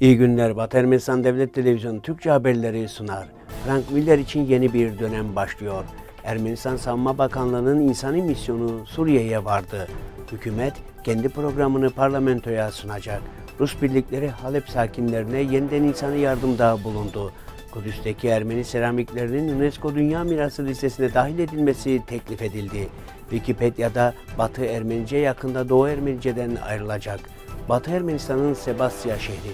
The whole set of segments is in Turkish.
İyi günler. Batı Ermenistan Devlet Televizyonu Türkçe haberleri sunar. Frank Miller için yeni bir dönem başlıyor. Ermenistan Savunma Bakanlığı'nın insani misyonu Suriye'ye vardı. Hükümet kendi programını parlamentoya sunacak. Rus birlikleri Halep sakinlerine yeniden insani yardımda bulundu. Kudüs'teki Ermeni seramiklerinin UNESCO Dünya Mirası listesine dahil edilmesi teklif edildi. Wikipedia'da Batı Ermenice yakında Doğu Ermenice'den ayrılacak. Batı Ermenistan'ın Sebastia şehri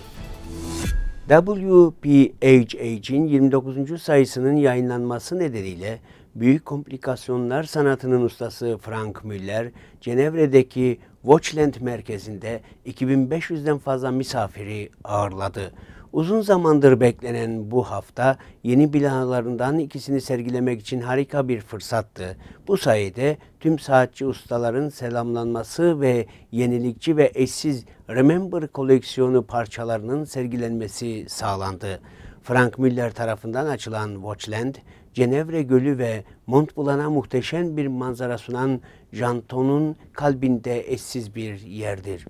WPHH'in 29. sayısının yayınlanması nedeniyle büyük komplikasyonlar sanatının ustası Frank Müller, Cenevre'deki Watchland merkezinde 2500'den fazla misafiri ağırladı. Uzun zamandır beklenen bu hafta yeni binalarından ikisini sergilemek için harika bir fırsattı. Bu sayede tüm saatçi ustaların selamlanması ve yenilikçi ve eşsiz Remember koleksiyonu parçalarının sergilenmesi sağlandı. Frank Miller tarafından açılan Watchland, Cenevre Gölü ve Mont Blanc'a muhteşem bir manzara sunan Janton'un kalbinde eşsiz bir yerdir.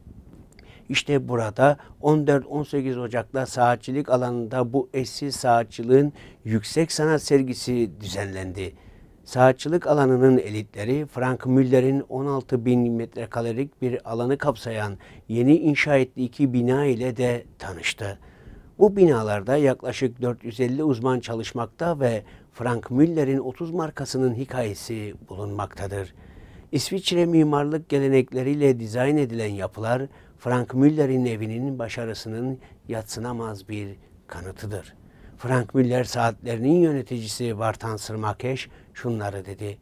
İşte burada 14-18 Ocak'ta saatçilik alanında bu eşsiz saatçılığın yüksek sanat sergisi düzenlendi. Saatçılık alanının elitleri Frank Müller'in 16 bin metrekarelik bir alanı kapsayan yeni inşa ettiği iki bina ile de tanıştı. Bu binalarda yaklaşık 450 uzman çalışmakta ve Frank Müller'in 30 markasının hikayesi bulunmaktadır. İsviçre mimarlık gelenekleriyle dizayn edilen yapılar Frank Müller'in evinin başarısının yatsınamaz bir kanıtıdır. Frank Müller saatlerinin yöneticisi Vartan Sırmakeş şunları dedi.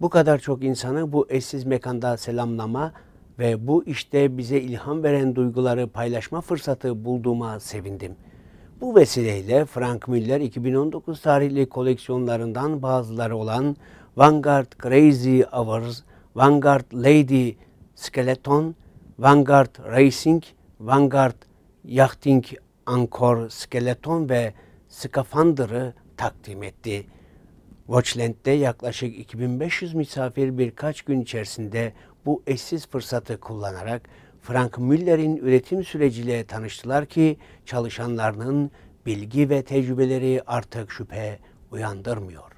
Bu kadar çok insanı bu eşsiz mekanda selamlama ve bu işte bize ilham veren duyguları paylaşma fırsatı bulduğuma sevindim. Bu vesileyle Frank Müller 2019 tarihli koleksiyonlarından bazıları olan Vanguard Crazy Hours, Vanguard Lady Skeleton Vanguard Racing, Vanguard Yachting Anchor skeleton ve skafandırı takdim etti. Watchland'de yaklaşık 2500 misafir birkaç gün içerisinde bu eşsiz fırsatı kullanarak Frank Müller'in üretim süreciyle tanıştılar ki çalışanlarının bilgi ve tecrübeleri artık şüphe uyandırmıyor.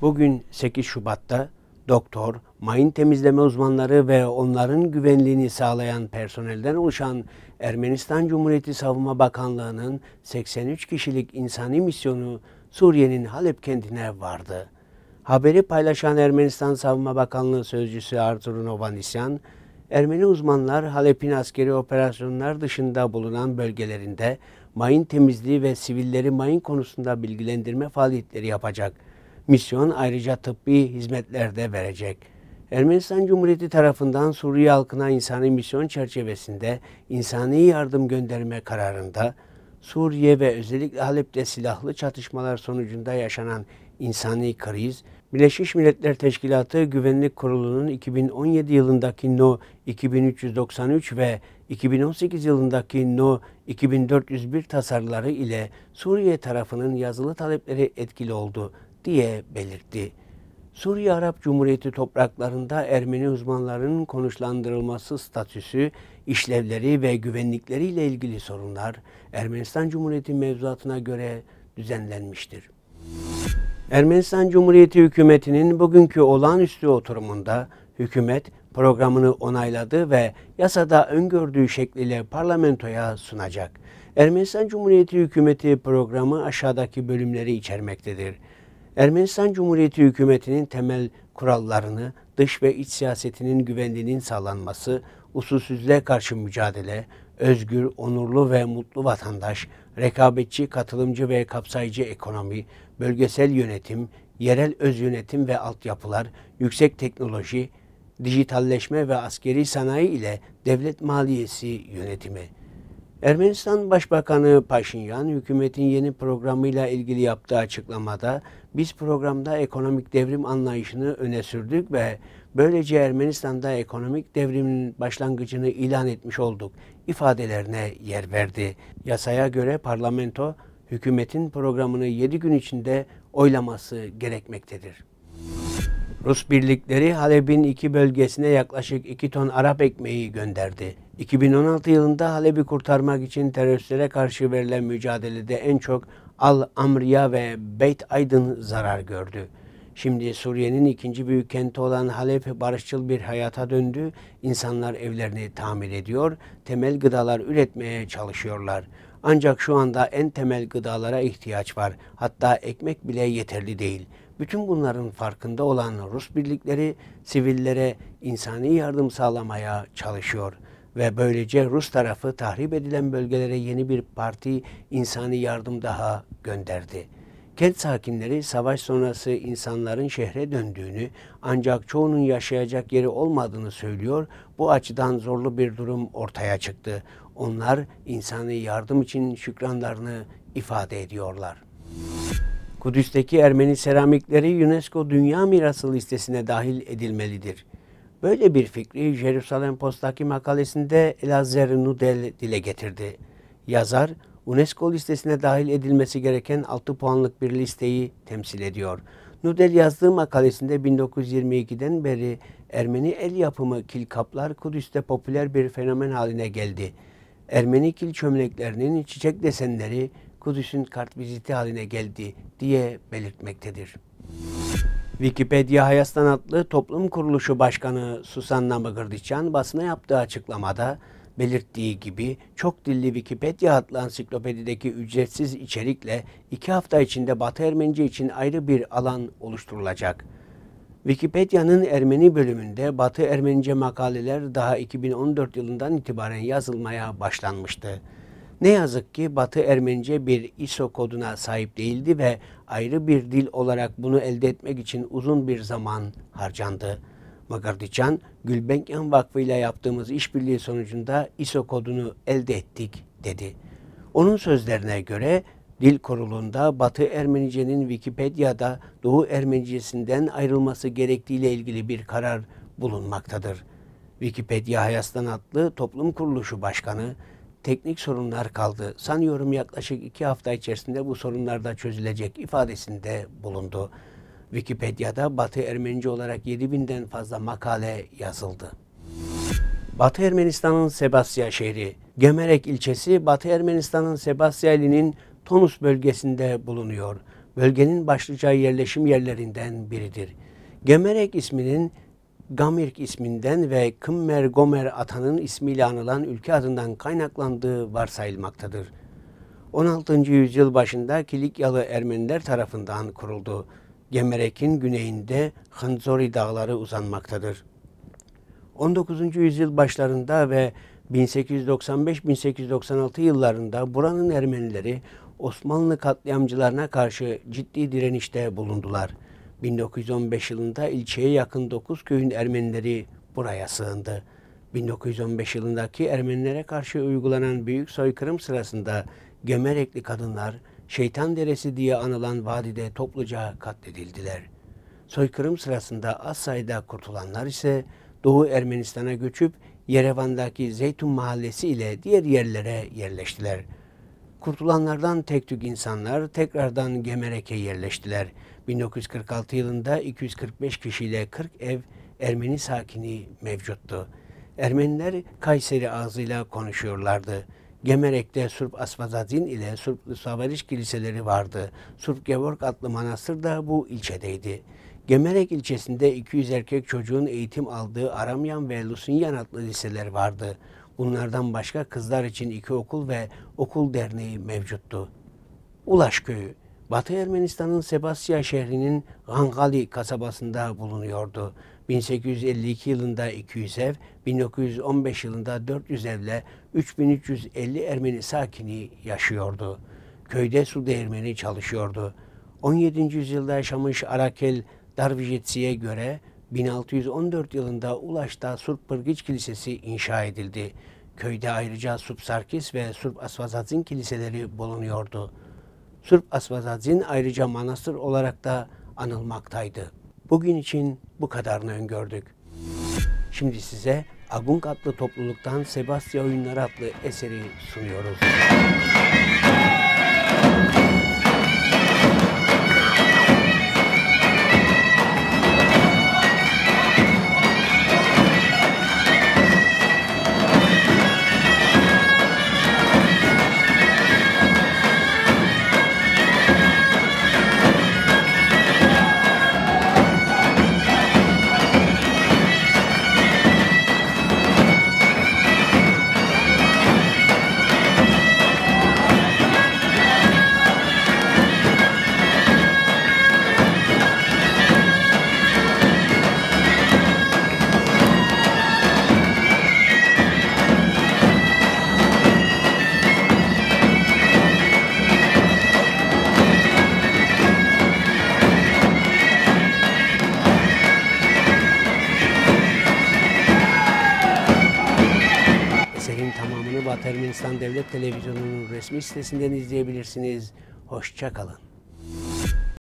Bugün 8 Şubat'ta doktor, mayın temizleme uzmanları ve onların güvenliğini sağlayan personelden oluşan Ermenistan Cumhuriyeti Savunma Bakanlığı'nın 83 kişilik insani misyonu Suriye'nin Halep kentine vardı. Haberi paylaşan Ermenistan Savunma Bakanlığı Sözcüsü Artur Novanisyan, Ermeni uzmanlar Halep'in askeri operasyonlar dışında bulunan bölgelerinde mayın temizliği ve sivilleri mayın konusunda bilgilendirme faaliyetleri yapacak.'' misyon ayrıca tıbbi hizmetler de verecek. Ermenistan Cumhuriyeti tarafından Suriye halkına insani misyon çerçevesinde insani yardım gönderme kararında Suriye ve özellikle Halep'te silahlı çatışmalar sonucunda yaşanan insani kriz, Birleşmiş Milletler Teşkilatı Güvenlik Kurulu'nun 2017 yılındaki No 2393 ve 2018 yılındaki No 2401 tasarıları ile Suriye tarafının yazılı talepleri etkili oldu diye belirtti. Suriye Arap Cumhuriyeti topraklarında Ermeni uzmanlarının konuşlandırılması statüsü, işlevleri ve güvenlikleriyle ilgili sorunlar Ermenistan Cumhuriyeti mevzuatına göre düzenlenmiştir. Ermenistan Cumhuriyeti hükümetinin bugünkü olağanüstü oturumunda hükümet programını onayladı ve yasada öngördüğü şekliyle parlamentoya sunacak. Ermenistan Cumhuriyeti hükümeti programı aşağıdaki bölümleri içermektedir. Ermenistan Cumhuriyeti hükümetinin temel kurallarını, dış ve iç siyasetinin güvenliğinin sağlanması, usulsüzlüğe karşı mücadele, özgür, onurlu ve mutlu vatandaş, rekabetçi, katılımcı ve kapsayıcı ekonomi, bölgesel yönetim, yerel öz yönetim ve altyapılar, yüksek teknoloji, dijitalleşme ve askeri sanayi ile devlet maliyesi yönetimi Ermenistan Başbakanı Paşinyan, hükümetin yeni programıyla ilgili yaptığı açıklamada, biz programda ekonomik devrim anlayışını öne sürdük ve böylece Ermenistan'da ekonomik devrimin başlangıcını ilan etmiş olduk ifadelerine yer verdi. Yasaya göre parlamento, hükümetin programını 7 gün içinde oylaması gerekmektedir. Rus birlikleri Halep'in iki bölgesine yaklaşık 2 ton Arap ekmeği gönderdi. 2016 yılında Halep'i kurtarmak için teröristlere karşı verilen mücadelede en çok Al-Amriya ve Beyt Aydın zarar gördü. Şimdi Suriye'nin ikinci büyük kenti olan Halep barışçıl bir hayata döndü. İnsanlar evlerini tamir ediyor, temel gıdalar üretmeye çalışıyorlar. Ancak şu anda en temel gıdalara ihtiyaç var. Hatta ekmek bile yeterli değil. Bütün bunların farkında olan Rus birlikleri sivillere insani yardım sağlamaya çalışıyor.'' ve böylece Rus tarafı tahrip edilen bölgelere yeni bir parti insani yardım daha gönderdi. Kent sakinleri savaş sonrası insanların şehre döndüğünü ancak çoğunun yaşayacak yeri olmadığını söylüyor. Bu açıdan zorlu bir durum ortaya çıktı. Onlar insani yardım için şükranlarını ifade ediyorlar. Kudüs'teki Ermeni seramikleri UNESCO Dünya Mirası listesine dahil edilmelidir. Böyle bir fikri Jerusalem Post'taki makalesinde Elazar Nudel dile getirdi. Yazar, UNESCO listesine dahil edilmesi gereken 6 puanlık bir listeyi temsil ediyor. Nudel yazdığı makalesinde 1922'den beri Ermeni el yapımı kil kaplar Kudüs'te popüler bir fenomen haline geldi. Ermeni kil çömleklerinin çiçek desenleri Kudüs'ün kartviziti haline geldi diye belirtmektedir. Wikipedia Hayastan adlı toplum kuruluşu başkanı Susanna Mıgırdiçan basına yaptığı açıklamada belirttiği gibi çok dilli Wikipedia adlı ansiklopedideki ücretsiz içerikle iki hafta içinde Batı Ermenice için ayrı bir alan oluşturulacak. Wikipedia'nın Ermeni bölümünde Batı Ermenice makaleler daha 2014 yılından itibaren yazılmaya başlanmıştı. Ne yazık ki Batı Ermenice bir ISO koduna sahip değildi ve ayrı bir dil olarak bunu elde etmek için uzun bir zaman harcandı. Magardiçan, Gülbenkian Vakfı ile yaptığımız işbirliği sonucunda ISO kodunu elde ettik dedi. Onun sözlerine göre Dil Kurulu'nda Batı Ermenice'nin Wikipedia'da Doğu Ermenicesinden ayrılması gerektiğiyle ilgili bir karar bulunmaktadır. Wikipedia Hayastan adlı toplum kuruluşu başkanı teknik sorunlar kaldı. Sanıyorum yaklaşık iki hafta içerisinde bu sorunlar da çözülecek ifadesinde bulundu. Wikipedia'da Batı Ermenice olarak 7000'den fazla makale yazıldı. Batı Ermenistan'ın Sebasya şehri, Gemerek ilçesi Batı Ermenistan'ın Sebasya ilinin Tonus bölgesinde bulunuyor. Bölgenin başlıca yerleşim yerlerinden biridir. Gemerek isminin Gamirk isminden ve Kımmer Gomer atanın ismiyle anılan ülke adından kaynaklandığı varsayılmaktadır. 16. yüzyıl başında Kilikyalı Ermeniler tarafından kuruldu. Gemerek'in güneyinde Hanzori dağları uzanmaktadır. 19. yüzyıl başlarında ve 1895-1896 yıllarında buranın Ermenileri Osmanlı katliamcılarına karşı ciddi direnişte bulundular.'' 1915 yılında ilçeye yakın 9 köyün Ermenileri buraya sığındı. 1915 yılındaki Ermenilere karşı uygulanan büyük soykırım sırasında Gömerekli kadınlar Şeytan Deresi diye anılan vadide topluca katledildiler. Soykırım sırasında az sayıda kurtulanlar ise Doğu Ermenistan'a göçüp Yerevan'daki Zeytun Mahallesi ile diğer yerlere yerleştiler. Kurtulanlardan tek tük insanlar tekrardan Gemerek'e yerleştiler. 1946 yılında 245 kişiyle 40 ev Ermeni sakini mevcuttu. Ermeniler Kayseri ağzıyla konuşuyorlardı. Gemerek'te Surp Asfazadin ile Surp Savariş kiliseleri vardı. Surp Gevork adlı manastır da bu ilçedeydi. Gemerek ilçesinde 200 erkek çocuğun eğitim aldığı Aramyan ve Lusunyan adlı liseler vardı. Bunlardan başka kızlar için iki okul ve okul derneği mevcuttu. Ulaş Köyü Batı Ermenistan'ın Sebastia şehrinin Gangali kasabasında bulunuyordu. 1852 yılında 200 ev, 1915 yılında 400 evle 3350 Ermeni sakini yaşıyordu. Köyde su Ermeni çalışıyordu. 17. yüzyılda yaşamış Arakel Darvijetsi'ye göre 1614 yılında Ulaş'ta Surp Pırgıç Kilisesi inşa edildi. Köyde ayrıca Surp Sarkis ve Surp Asvazatin kiliseleri bulunuyordu. Sırp Asvazazi'nin ayrıca manastır olarak da anılmaktaydı. Bugün için bu kadarını öngördük. Şimdi size Agung adlı topluluktan Sebastia Oyunları adlı eseri sunuyoruz. Erkan Devlet Televizyonu'nun resmi sitesinden izleyebilirsiniz. Hoşçakalın.